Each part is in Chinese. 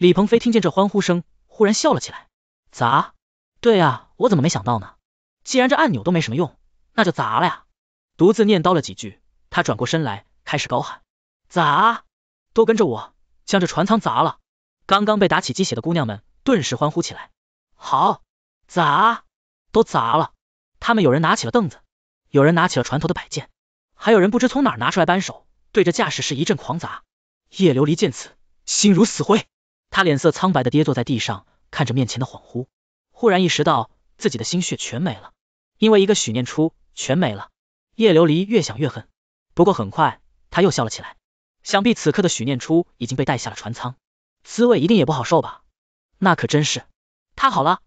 李鹏飞听见这欢呼声，忽然笑了起来。砸？对呀，我怎么没想到呢？既然这按钮都没什么用，那就砸了呀！独自念叨了几句，他转过身来，开始高喊：砸！都跟着我，将这船舱砸了！刚刚被打起鸡血的姑娘们顿时欢呼起来。好，砸！都砸了！他们有人拿起了凳子，有人拿起了船头的摆件，还有人不知从哪儿拿出来扳手，对着驾驶室一阵狂砸。叶琉璃见此，心如死灰。他脸色苍白的跌坐在地上，看着面前的恍惚，忽然意识到自己的心血全没了，因为一个许念初全没了。叶琉璃越想越恨，不过很快他又笑了起来，想必此刻的许念初已经被带下了船舱，滋味一定也不好受吧？那可真是他好了，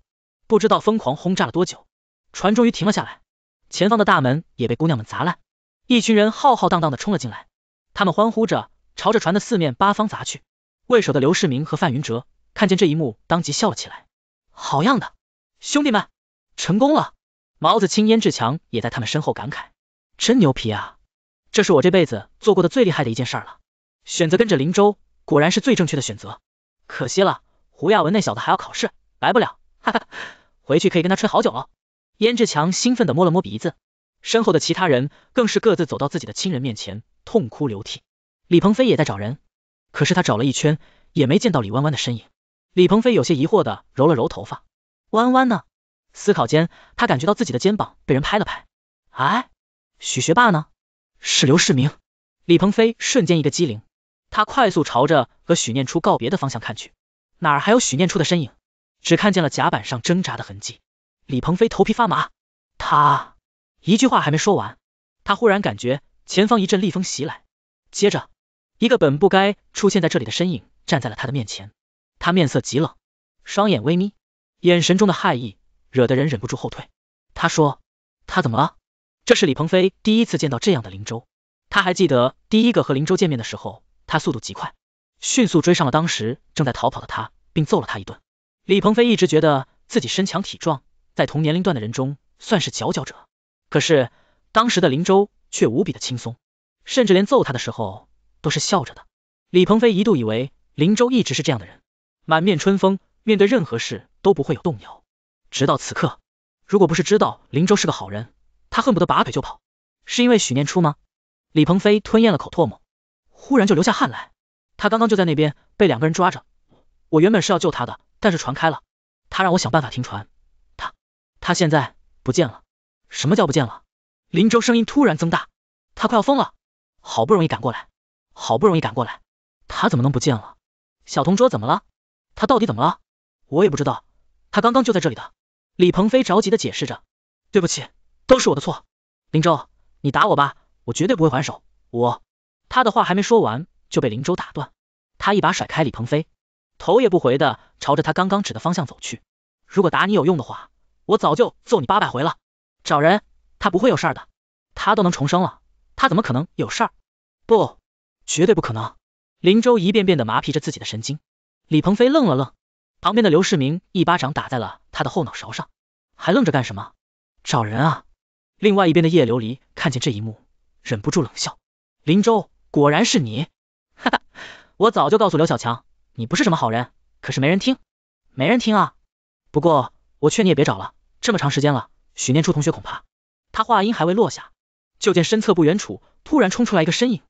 不知道疯狂轰炸了多久，船终于停了下来，前方的大门也被姑娘们砸烂，一群人浩浩荡荡的冲了进来，他们欢呼着，朝着船的四面八方砸去。为首的刘世明和范云哲看见这一幕，当即笑了起来。好样的，兄弟们，成功了！毛子青、燕志强也在他们身后感慨，真牛皮啊！这是我这辈子做过的最厉害的一件事了。选择跟着林州，果然是最正确的选择。可惜了，胡亚文那小子还要考试，来不了。哈哈，回去可以跟他吹好久了。”燕志强兴奋的摸了摸鼻子，身后的其他人更是各自走到自己的亲人面前，痛哭流涕。李鹏飞也在找人。可是他找了一圈，也没见到李弯弯的身影。李鹏飞有些疑惑的揉了揉头发，弯弯呢？思考间，他感觉到自己的肩膀被人拍了拍。哎，许学霸呢？是刘世明。李鹏飞瞬间一个机灵，他快速朝着和许念初告别的方向看去，哪儿还有许念初的身影？只看见了甲板上挣扎的痕迹。李鹏飞头皮发麻，他一句话还没说完，他忽然感觉前方一阵逆风袭来，接着。一个本不该出现在这里的身影站在了他的面前，他面色极冷，双眼微眯，眼神中的害意惹得人忍不住后退。他说：“他怎么了？”这是李鹏飞第一次见到这样的林州。他还记得第一个和林州见面的时候，他速度极快，迅速追上了当时正在逃跑的他，并揍了他一顿。李鹏飞一直觉得自己身强体壮，在同年龄段的人中算是佼佼者，可是当时的林州却无比的轻松，甚至连揍他的时候。都是笑着的。李鹏飞一度以为林州一直是这样的人，满面春风，面对任何事都不会有动摇。直到此刻，如果不是知道林州是个好人，他恨不得拔腿就跑。是因为许念初吗？李鹏飞吞咽了口唾沫，忽然就流下汗来。他刚刚就在那边被两个人抓着，我原本是要救他的，但是船开了，他让我想办法停船。他，他现在不见了。什么叫不见了？林州声音突然增大，他快要疯了。好不容易赶过来。好不容易赶过来，他怎么能不见了？小同桌怎么了？他到底怎么了？我也不知道，他刚刚就在这里的。李鹏飞着急的解释着，对不起，都是我的错。林州，你打我吧，我绝对不会还手。我，他的话还没说完，就被林州打断。他一把甩开李鹏飞，头也不回的朝着他刚刚指的方向走去。如果打你有用的话，我早就揍你八百回了。找人，他不会有事的。他都能重生了，他怎么可能有事？不。绝对不可能！林州一遍遍的麻痹着自己的神经。李鹏飞愣了愣，旁边的刘世明一巴掌打在了他的后脑勺上，还愣着干什么？找人啊！另外一边的叶琉璃看见这一幕，忍不住冷笑。林州，果然是你！哈哈，我早就告诉刘小强，你不是什么好人，可是没人听，没人听啊！不过我劝你也别找了，这么长时间了，许念初同学恐怕……他话音还未落下，就见身侧不远处突然冲出来一个身影。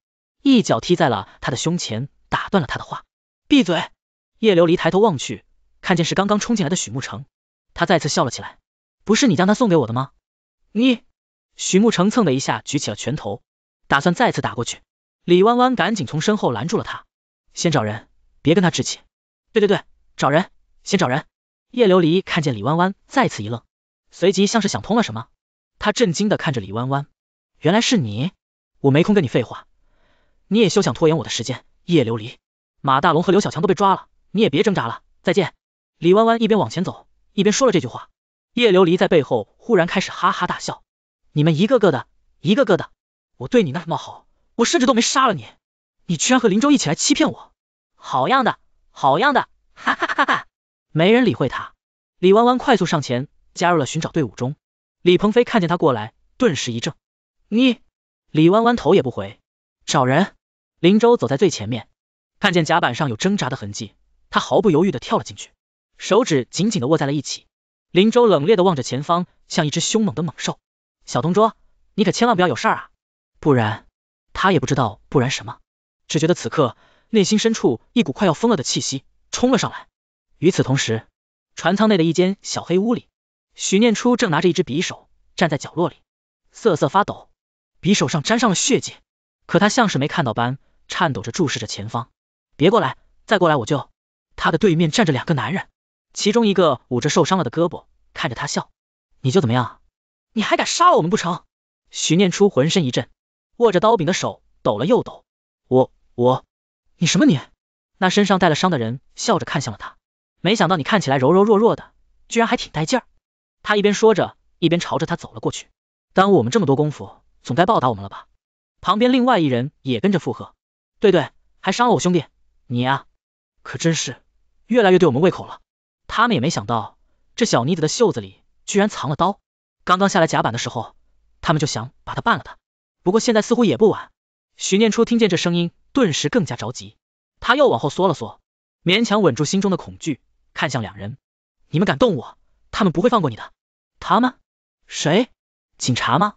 一脚踢在了他的胸前，打断了他的话。闭嘴！叶琉璃抬头望去，看见是刚刚冲进来的许慕橙，他再次笑了起来。不是你将他送给我的吗？你！许慕橙蹭的一下举起了拳头，打算再次打过去。李弯弯赶紧从身后拦住了他。先找人，别跟他置气。对对对，找人，先找人。叶琉璃看见李弯弯，再次一愣，随即像是想通了什么，他震惊的看着李弯弯，原来是你。我没空跟你废话。你也休想拖延我的时间，叶琉璃，马大龙和刘小强都被抓了，你也别挣扎了，再见。李弯弯一边往前走，一边说了这句话。叶琉璃在背后忽然开始哈哈大笑，你们一个个的，一个个的，我对你那么好，我甚至都没杀了你，你居然和林州一起来欺骗我，好样的，好样的，哈哈哈哈！没人理会他，李弯弯快速上前，加入了寻找队伍中。李鹏飞看见他过来，顿时一怔，你？李弯弯头也不回，找人。林州走在最前面，看见甲板上有挣扎的痕迹，他毫不犹豫的跳了进去，手指紧紧的握在了一起。林州冷冽的望着前方，像一只凶猛的猛兽。小同桌，你可千万不要有事儿啊，不然他也不知道不然什么，只觉得此刻内心深处一股快要疯了的气息冲了上来。与此同时，船舱内的一间小黑屋里，许念初正拿着一支匕首站在角落里，瑟瑟发抖，匕首上沾上了血迹，可他像是没看到般。颤抖着注视着前方，别过来，再过来我就……他的对面站着两个男人，其中一个捂着受伤了的胳膊，看着他笑。你就怎么样？你还敢杀了我们不成？徐念初浑身一震，握着刀柄的手抖了又抖。我我，你什么你？那身上带了伤的人笑着看向了他，没想到你看起来柔柔弱弱的，居然还挺带劲。他一边说着，一边朝着他走了过去。耽误我们这么多功夫，总该报答我们了吧？旁边另外一人也跟着附和。对对，还伤了我兄弟，你呀，可真是越来越对我们胃口了。他们也没想到，这小妮子的袖子里居然藏了刀。刚刚下来甲板的时候，他们就想把她办了的。不过现在似乎也不晚。徐念初听见这声音，顿时更加着急，他又往后缩了缩，勉强稳住心中的恐惧，看向两人：“你们敢动我，他们不会放过你的。”他们？谁？警察吗？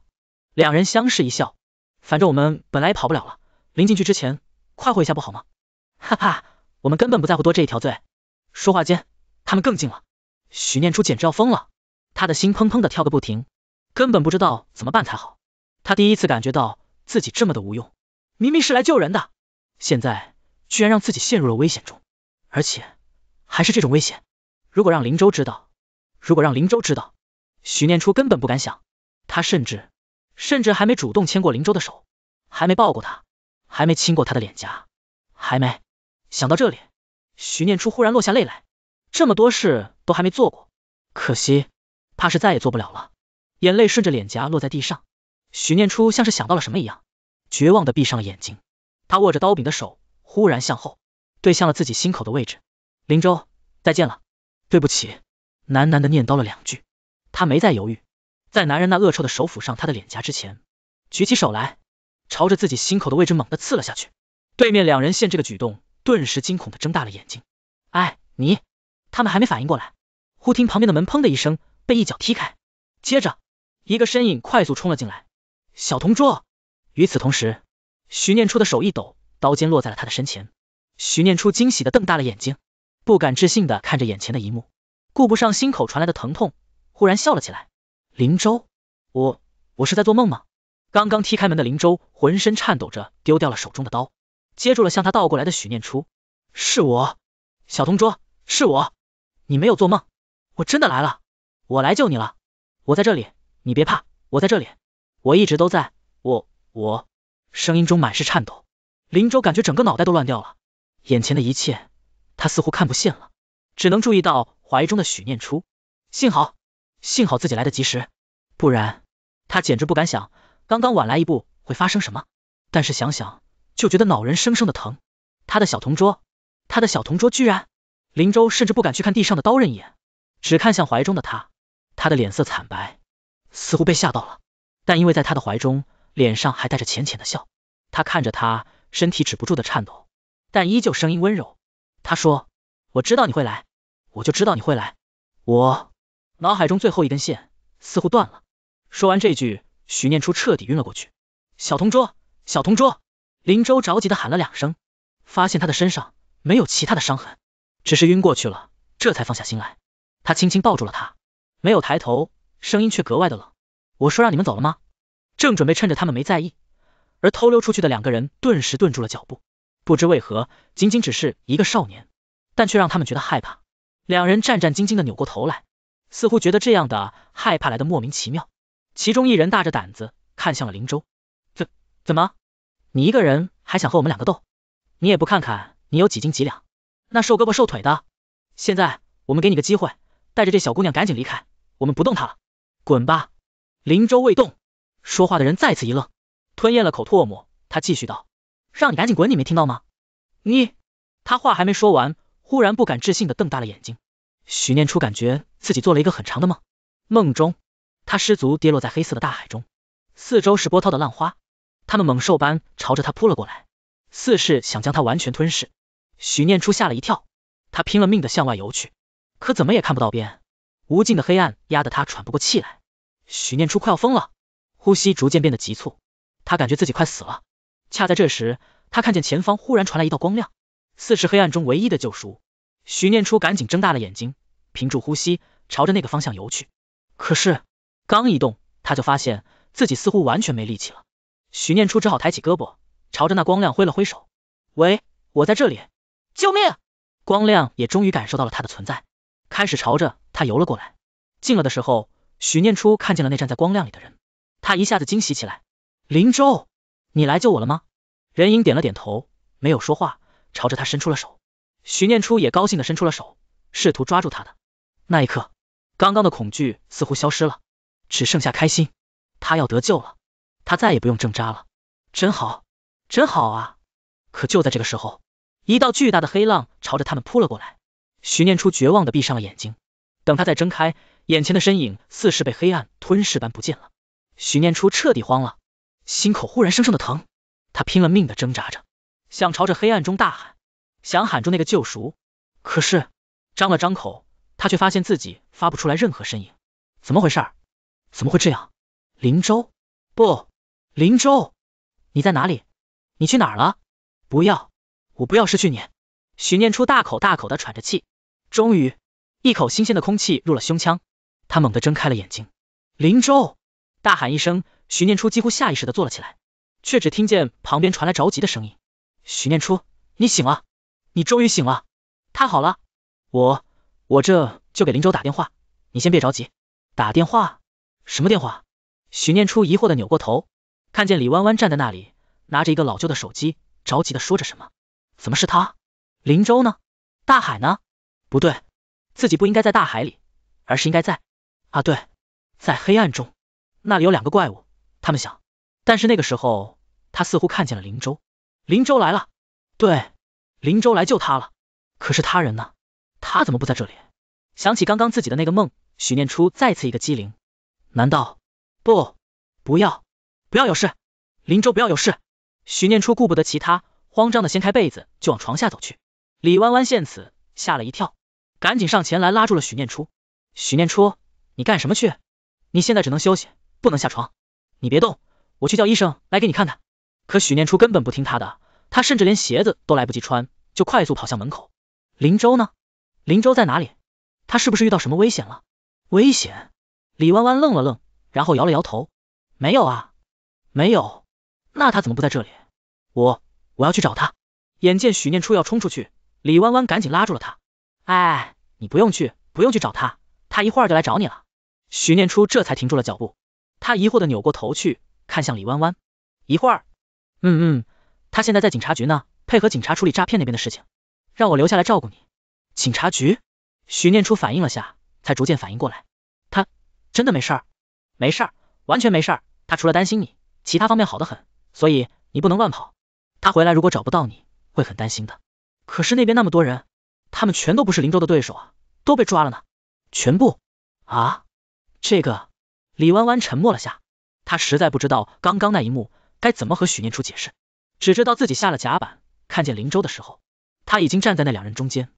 两人相视一笑，反正我们本来也跑不了了。临进去之前。快活一下不好吗？哈哈，我们根本不在乎多这一条罪。说话间，他们更近了。许念初简直要疯了，他的心砰砰的跳个不停，根本不知道怎么办才好。他第一次感觉到自己这么的无用，明明是来救人的，现在居然让自己陷入了危险中，而且还是这种危险。如果让林州知道，如果让林州知道，许念初根本不敢想。他甚至甚至还没主动牵过林州的手，还没抱过他。还没亲过他的脸颊，还没想到这里，徐念初忽然落下泪来，这么多事都还没做过，可惜，怕是再也做不了了。眼泪顺着脸颊落在地上，徐念初像是想到了什么一样，绝望的闭上了眼睛。他握着刀柄的手忽然向后对向了自己心口的位置，林州，再见了，对不起，喃喃的念叨了两句。他没再犹豫，在男人那恶臭的手抚上他的脸颊之前，举起手来。朝着自己心口的位置猛地刺了下去，对面两人见这个举动，顿时惊恐的睁大了眼睛。哎，你，他们还没反应过来，忽听旁边的门砰的一声被一脚踢开，接着一个身影快速冲了进来，小同桌。与此同时，徐念初的手一抖，刀尖落在了他的身前。徐念初惊喜的瞪大了眼睛，不敢置信的看着眼前的一幕，顾不上心口传来的疼痛，忽然笑了起来。林州，我，我是在做梦吗？刚刚踢开门的林州浑身颤抖着丢掉了手中的刀，接住了向他倒过来的许念初。是我，小同桌，是我，你没有做梦，我真的来了，我来救你了，我在这里，你别怕，我在这里，我一直都在，我我，声音中满是颤抖。林州感觉整个脑袋都乱掉了，眼前的一切他似乎看不见了，只能注意到怀中的许念初。幸好，幸好自己来得及时，不然他简直不敢想。刚刚晚来一步会发生什么？但是想想就觉得脑仁生生的疼。他的小同桌，他的小同桌居然林州，甚至不敢去看地上的刀刃一眼，只看向怀中的他。他的脸色惨白，似乎被吓到了，但因为在他的怀中，脸上还带着浅浅的笑。他看着他，身体止不住的颤抖，但依旧声音温柔。他说：“我知道你会来，我就知道你会来。”我脑海中最后一根线似乎断了。说完这句。许念初彻底晕了过去，小同桌，小同桌，林州着急的喊了两声，发现他的身上没有其他的伤痕，只是晕过去了，这才放下心来。他轻轻抱住了他，没有抬头，声音却格外的冷。我说让你们走了吗？正准备趁着他们没在意，而偷溜出去的两个人顿时顿住了脚步。不知为何，仅仅只是一个少年，但却让他们觉得害怕。两人战战兢兢的扭过头来，似乎觉得这样的害怕来的莫名其妙。其中一人大着胆子看向了林州，怎怎么？你一个人还想和我们两个斗？你也不看看你有几斤几两？那瘦胳膊瘦腿的。现在我们给你个机会，带着这小姑娘赶紧离开，我们不动她了，滚吧！林州未动，说话的人再次一愣，吞咽了口唾沫，他继续道：“让你赶紧滚，你没听到吗？”你，他话还没说完，忽然不敢置信的瞪大了眼睛。许念初感觉自己做了一个很长的梦，梦中。他失足跌落在黑色的大海中，四周是波涛的浪花，他们猛兽般朝着他扑了过来，似是想将他完全吞噬。许念初吓了一跳，他拼了命的向外游去，可怎么也看不到边，无尽的黑暗压得他喘不过气来。许念初快要疯了，呼吸逐渐变得急促，他感觉自己快死了。恰在这时，他看见前方忽然传来一道光亮，似是黑暗中唯一的救赎。许念初赶紧睁大了眼睛，屏住呼吸，朝着那个方向游去。可是。刚一动，他就发现自己似乎完全没力气了。许念初只好抬起胳膊，朝着那光亮挥了挥手：“喂，我在这里，救命！”光亮也终于感受到了他的存在，开始朝着他游了过来。近了的时候，许念初看见了那站在光亮里的人，他一下子惊喜起来：“林州，你来救我了吗？”人影点了点头，没有说话，朝着他伸出了手。许念初也高兴的伸出了手，试图抓住他的。那一刻，刚刚的恐惧似乎消失了。只剩下开心，他要得救了，他再也不用挣扎了，真好，真好啊！可就在这个时候，一道巨大的黑浪朝着他们扑了过来。徐念初绝望的闭上了眼睛，等他再睁开，眼前的身影似是被黑暗吞噬般不见了。徐念初彻底慌了，心口忽然生生的疼，他拼了命的挣扎着，想朝着黑暗中大喊，想喊住那个救赎，可是张了张口，他却发现自己发不出来任何声音，怎么回事？怎么会这样？林州，不，林州，你在哪里？你去哪儿了？不要，我不要失去你！许念初大口大口的喘着气，终于一口新鲜的空气入了胸腔，他猛地睁开了眼睛，林州，大喊一声。许念初几乎下意识的坐了起来，却只听见旁边传来着急的声音：“许念初，你醒了，你终于醒了，太好了！我，我这就给林州打电话，你先别着急，打电话。”什么电话？许念初疑惑的扭过头，看见李弯弯站在那里，拿着一个老旧的手机，着急的说着什么。怎么是他？林州呢？大海呢？不对，自己不应该在大海里，而是应该在……啊对，在黑暗中，那里有两个怪物，他们想，但是那个时候他似乎看见了林州，林州来了，对，林州来救他了。可是他人呢？他怎么不在这里？想起刚刚自己的那个梦，许念初再次一个机灵。难道不不要不要有事？林州不要有事！许念初顾不得其他，慌张的掀开被子就往床下走去。李弯弯见此吓了一跳，赶紧上前来拉住了许念初。许念初，你干什么去？你现在只能休息，不能下床。你别动，我去叫医生来给你看看。可许念初根本不听他的，他甚至连鞋子都来不及穿，就快速跑向门口。林州呢？林州在哪里？他是不是遇到什么危险了？危险？李弯弯愣了愣，然后摇了摇头，没有啊，没有。那他怎么不在这里？我我要去找他。眼见许念初要冲出去，李弯弯赶紧拉住了他。哎，你不用去，不用去找他，他一会儿就来找你了。徐念初这才停住了脚步，他疑惑的扭过头去，看向李弯弯。一会儿？嗯嗯，他现在在警察局呢，配合警察处理诈骗那边的事情，让我留下来照顾你。警察局？徐念初反应了下，才逐渐反应过来。真的没事，没事，完全没事。他除了担心你，其他方面好的很，所以你不能乱跑。他回来如果找不到你，会很担心的。可是那边那么多人，他们全都不是林州的对手啊，都被抓了呢。全部？啊？这个，李弯弯沉默了下，他实在不知道刚刚那一幕该怎么和许念初解释，只知道自己下了甲板，看见林州的时候，他已经站在那两人中间，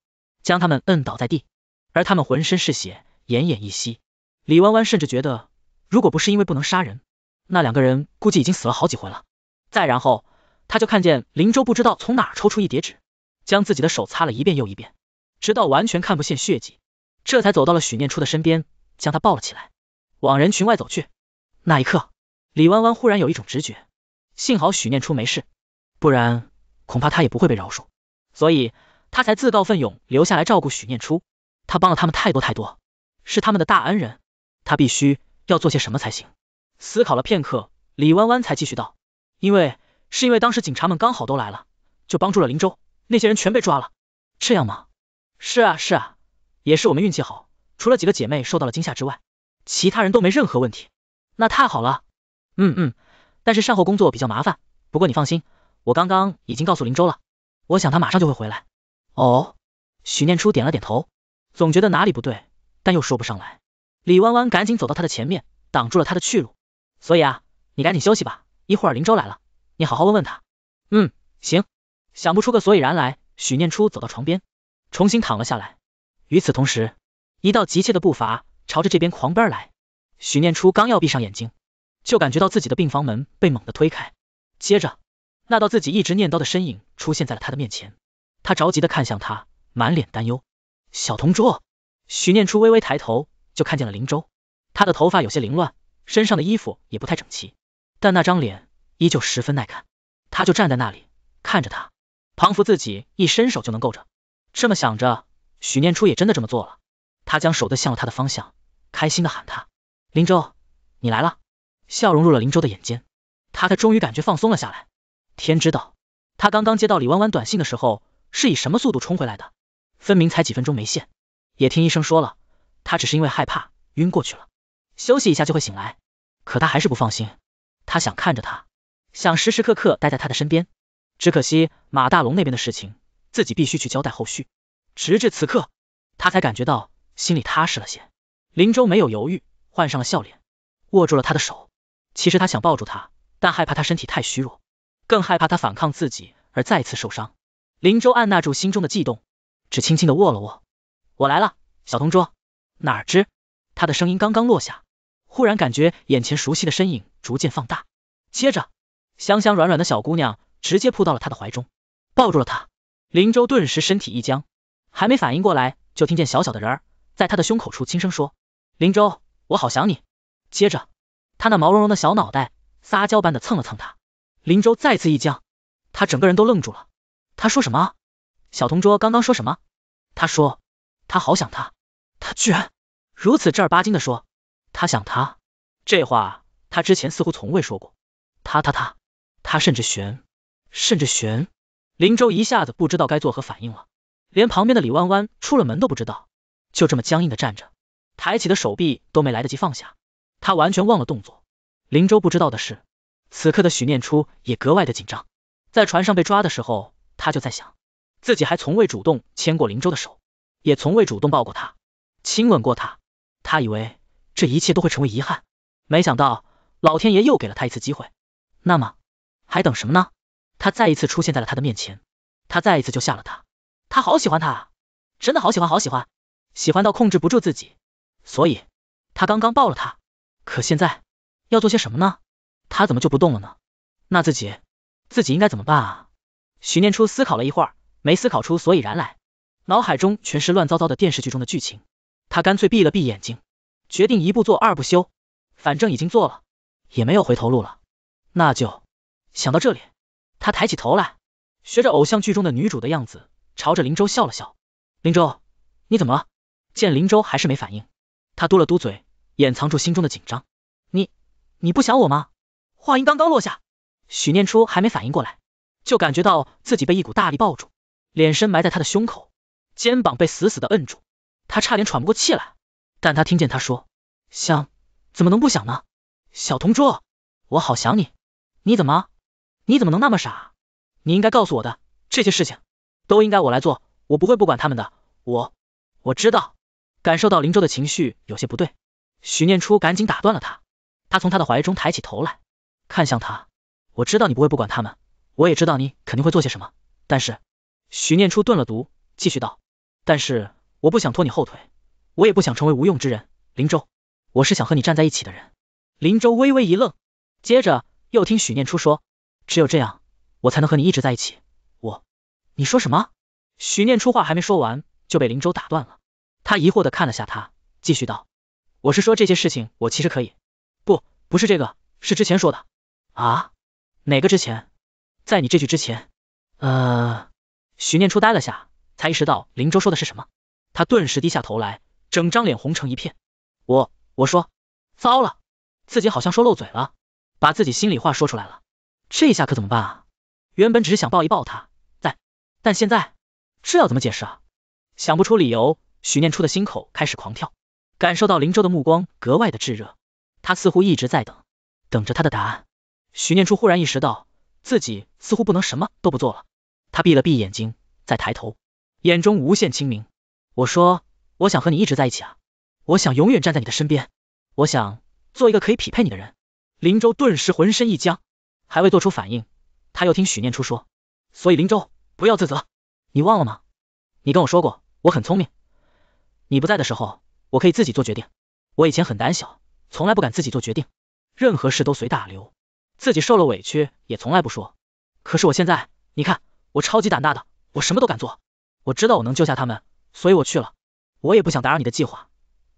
将他们摁倒在地，而他们浑身是血，奄奄一息。李弯弯甚至觉得，如果不是因为不能杀人，那两个人估计已经死了好几回了。再然后，他就看见林州不知道从哪抽出一叠纸，将自己的手擦了一遍又一遍，直到完全看不见血迹，这才走到了许念初的身边，将他抱了起来，往人群外走去。那一刻，李弯弯忽然有一种直觉：幸好许念初没事，不然恐怕他也不会被饶恕，所以他才自告奋勇留下来照顾许念初。他帮了他们太多太多，是他们的大恩人。他必须要做些什么才行。思考了片刻，李弯弯才继续道，因为是因为当时警察们刚好都来了，就帮助了林州，那些人全被抓了。这样吗？是啊是啊，也是我们运气好，除了几个姐妹受到了惊吓之外，其他人都没任何问题。那太好了。嗯嗯，但是善后工作比较麻烦，不过你放心，我刚刚已经告诉林州了，我想他马上就会回来。哦。许念初点了点头，总觉得哪里不对，但又说不上来。李弯弯赶紧走到他的前面，挡住了他的去路。所以啊，你赶紧休息吧，一会儿林州来了，你好好问问他。嗯，行。想不出个所以然来，许念初走到床边，重新躺了下来。与此同时，一道急切的步伐朝着这边狂奔而来。许念初刚要闭上眼睛，就感觉到自己的病房门被猛地推开，接着那道自己一直念叨的身影出现在了他的面前。他着急的看向他，满脸担忧。小同桌，许念初微微抬头。就看见了林州，他的头发有些凌乱，身上的衣服也不太整齐，但那张脸依旧十分耐看。他就站在那里看着他，庞福自己一伸手就能够着。这么想着，许念初也真的这么做了，他将手的向了他的方向，开心的喊他：“林州，你来了。”笑容入了林州的眼间，他才终于感觉放松了下来。天知道，他刚刚接到李弯弯短信的时候是以什么速度冲回来的，分明才几分钟没线，也听医生说了。他只是因为害怕晕过去了，休息一下就会醒来。可他还是不放心，他想看着他，想时时刻刻待在他的身边。只可惜马大龙那边的事情，自己必须去交代后续。直至此刻，他才感觉到心里踏实了些。林州没有犹豫，换上了笑脸，握住了他的手。其实他想抱住他，但害怕他身体太虚弱，更害怕他反抗自己而再次受伤。林州按捺住心中的悸动，只轻轻的握了握。我来了，小同桌。哪知，他的声音刚刚落下，忽然感觉眼前熟悉的身影逐渐放大，接着香香软软的小姑娘直接扑到了他的怀中，抱住了他。林州顿时身体一僵，还没反应过来，就听见小小的人儿在他的胸口处轻声说：“林州，我好想你。”接着他那毛茸茸的小脑袋撒娇般的蹭了蹭他，林州再次一僵，他整个人都愣住了。他说什么？小同桌刚刚说什么？他说他好想他。他居然如此正儿八经的说，他想他，这话他之前似乎从未说过。他他他，他甚至悬，甚至悬。林州一下子不知道该做何反应了，连旁边的李弯弯出了门都不知道，就这么僵硬的站着，抬起的手臂都没来得及放下，他完全忘了动作。林州不知道的是，此刻的许念初也格外的紧张，在船上被抓的时候，他就在想，自己还从未主动牵过林州的手，也从未主动抱过他。亲吻过他，他以为这一切都会成为遗憾，没想到老天爷又给了他一次机会。那么还等什么呢？他再一次出现在了他的面前，他再一次就吓了他。他好喜欢他，真的好喜欢，好喜欢，喜欢到控制不住自己。所以他刚刚抱了他，可现在要做些什么呢？他怎么就不动了呢？那自己自己应该怎么办啊？许念初思考了一会儿，没思考出所以然来，脑海中全是乱糟糟的电视剧中的剧情。他干脆闭了闭眼睛，决定一不做二不休，反正已经做了，也没有回头路了，那就想到这里，他抬起头来，学着偶像剧中的女主的样子，朝着林州笑了笑。林州，你怎么了？见林州还是没反应，他嘟了嘟嘴，掩藏住心中的紧张。你，你不想我吗？话音刚刚落下，许念初还没反应过来，就感觉到自己被一股大力抱住，脸身埋在他的胸口，肩膀被死死的摁住。他差点喘不过气来，但他听见他说想怎么能不想呢？小同桌，我好想你，你怎么你怎么能那么傻？你应该告诉我的这些事情都应该我来做，我不会不管他们的。我我知道感受到林州的情绪有些不对，徐念初赶紧打断了他。他从他的怀中抬起头来看向他，我知道你不会不管他们，我也知道你肯定会做些什么，但是徐念初顿了读继续道，但是。我不想拖你后腿，我也不想成为无用之人。林州，我是想和你站在一起的人。林州微微一愣，接着又听许念初说，只有这样，我才能和你一直在一起。我，你说什么？许念初话还没说完，就被林州打断了。他疑惑的看了下他，继续道，我是说这些事情，我其实可以，不，不是这个，是之前说的。啊？哪个之前？在你这句之前？呃，许念初呆了下，才意识到林州说的是什么。他顿时低下头来，整张脸红成一片。我我说，糟了，自己好像说漏嘴了，把自己心里话说出来了，这下可怎么办啊？原本只是想抱一抱他，但但现在，这要怎么解释啊？想不出理由，许念初的心口开始狂跳，感受到林州的目光格外的炙热，他似乎一直在等，等着他的答案。许念初忽然意识到，自己似乎不能什么都不做了。他闭了闭眼睛，再抬头，眼中无限清明。我说，我想和你一直在一起啊，我想永远站在你的身边，我想做一个可以匹配你的人。林州顿时浑身一僵，还未做出反应，他又听许念初说，所以林州不要自责，你忘了吗？你跟我说过我很聪明，你不在的时候我可以自己做决定。我以前很胆小，从来不敢自己做决定，任何事都随大流，自己受了委屈也从来不说。可是我现在，你看我超级胆大的，我什么都敢做，我知道我能救下他们。所以我去了，我也不想打扰你的计划。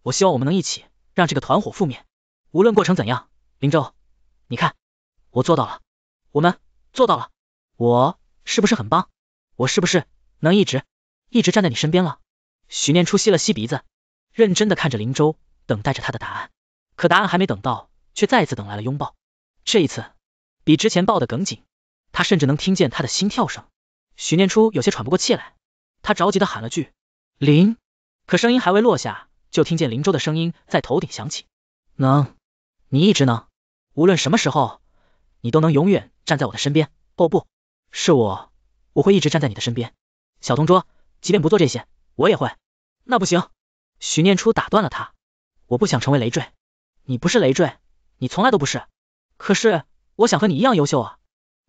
我希望我们能一起让这个团伙覆灭，无论过程怎样。林州，你看，我做到了，我们做到了，我是不是很棒？我是不是能一直一直站在你身边了？许念初吸了吸鼻子，认真的看着林州，等待着他的答案。可答案还没等到，却再次等来了拥抱。这一次比之前抱得更紧，他甚至能听见他的心跳声。许念初有些喘不过气来，他着急的喊了句。林，可声音还未落下，就听见林州的声音在头顶响起。能，你一直能，无论什么时候，你都能永远站在我的身边。哦不，是我，我会一直站在你的身边。小同桌，即便不做这些，我也会。那不行，许念初打断了他。我不想成为累赘，你不是累赘，你从来都不是。可是我想和你一样优秀啊。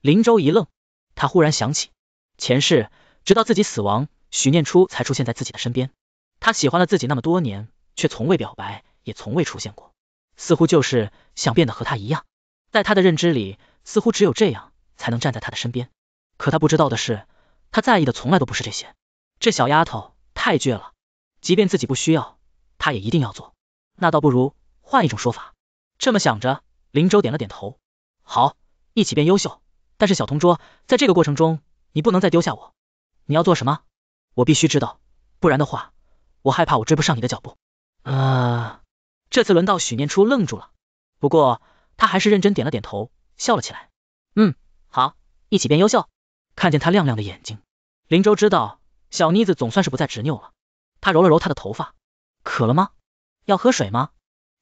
林州一愣，他忽然想起前世，直到自己死亡。许念初才出现在自己的身边，他喜欢了自己那么多年，却从未表白，也从未出现过，似乎就是想变得和他一样，在他的认知里，似乎只有这样才能站在他的身边。可他不知道的是，他在意的从来都不是这些，这小丫头太倔了，即便自己不需要，她也一定要做。那倒不如换一种说法。这么想着，林舟点了点头，好，一起变优秀。但是小同桌，在这个过程中，你不能再丢下我，你要做什么？我必须知道，不然的话，我害怕我追不上你的脚步。这次轮到许念初愣住了，不过他还是认真点了点头，笑了起来。嗯，好，一起变优秀。看见他亮亮的眼睛，林州知道小妮子总算是不再执拗了。他揉了揉她的头发，渴了吗？要喝水吗？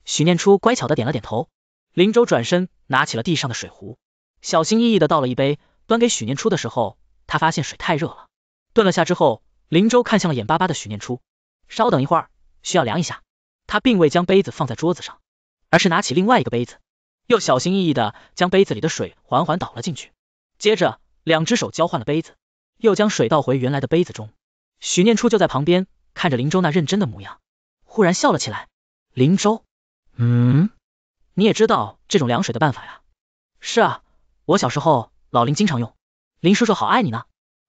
许念初乖巧的点了点头。林州转身拿起了地上的水壶，小心翼翼的倒了一杯，端给许念初的时候，他发现水太热了，顿了下之后。林州看向了眼巴巴的许念初，稍等一会儿，需要量一下。他并未将杯子放在桌子上，而是拿起另外一个杯子，又小心翼翼的将杯子里的水缓缓倒了进去，接着两只手交换了杯子，又将水倒回原来的杯子中。许念初就在旁边看着林州那认真的模样，忽然笑了起来。林州，嗯，你也知道这种凉水的办法呀？是啊，我小时候老林经常用。林叔叔好爱你呢。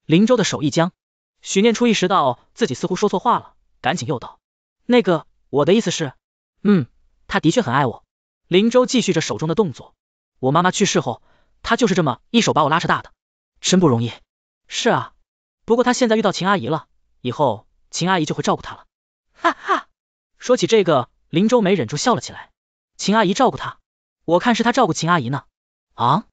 林州的手一僵。许念初意识到自己似乎说错话了，赶紧又道：“那个，我的意思是，嗯，他的确很爱我。”林州继续着手中的动作。我妈妈去世后，他就是这么一手把我拉扯大的，真不容易。是啊，不过他现在遇到秦阿姨了，以后秦阿姨就会照顾他了。哈哈，说起这个，林州没忍住笑了起来。秦阿姨照顾他，我看是他照顾秦阿姨呢。啊，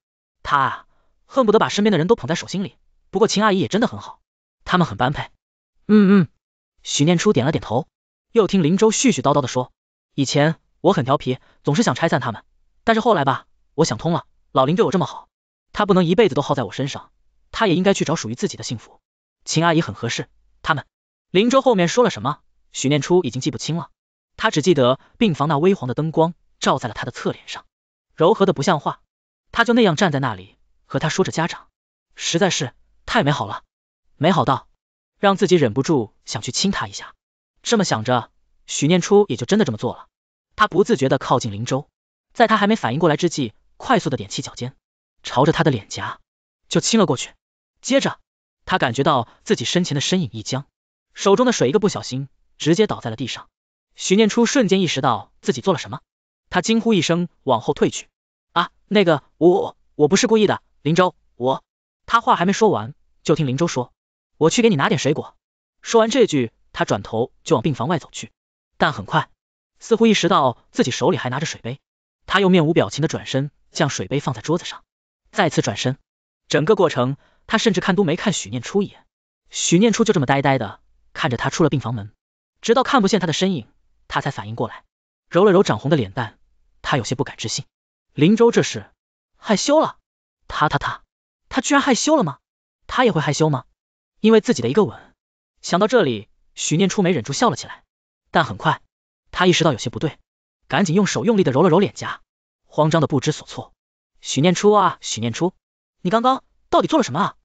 他恨不得把身边的人都捧在手心里。不过秦阿姨也真的很好。他们很般配，嗯嗯，许念初点了点头，又听林州絮絮叨叨的说，以前我很调皮，总是想拆散他们，但是后来吧，我想通了，老林对我这么好，他不能一辈子都耗在我身上，他也应该去找属于自己的幸福，秦阿姨很合适，他们林州后面说了什么，许念初已经记不清了，他只记得病房那微黄的灯光照在了他的侧脸上，柔和的不像话，他就那样站在那里和他说着家长，实在是太美好了。美好到让自己忍不住想去亲他一下，这么想着，许念初也就真的这么做了。他不自觉的靠近林州，在他还没反应过来之际，快速的踮起脚尖，朝着他的脸颊就亲了过去。接着，他感觉到自己身前的身影一僵，手中的水一个不小心直接倒在了地上。许念初瞬间意识到自己做了什么，他惊呼一声，往后退去。啊，那个我我不是故意的，林州，我……他话还没说完，就听林州说。我去给你拿点水果。说完这句，他转头就往病房外走去，但很快，似乎意识到自己手里还拿着水杯，他又面无表情的转身，将水杯放在桌子上，再次转身，整个过程他甚至看都没看许念初一眼。许念初就这么呆呆的看着他出了病房门，直到看不见他的身影，他才反应过来，揉了揉涨红的脸蛋，他有些不敢置信，林州这是害羞了？他他他，他居然害羞了吗？他也会害羞吗？因为自己的一个吻，想到这里，许念初没忍住笑了起来，但很快他意识到有些不对，赶紧用手用力的揉了揉脸颊，慌张的不知所措。许念初啊，许念初，你刚刚到底做了什么？啊？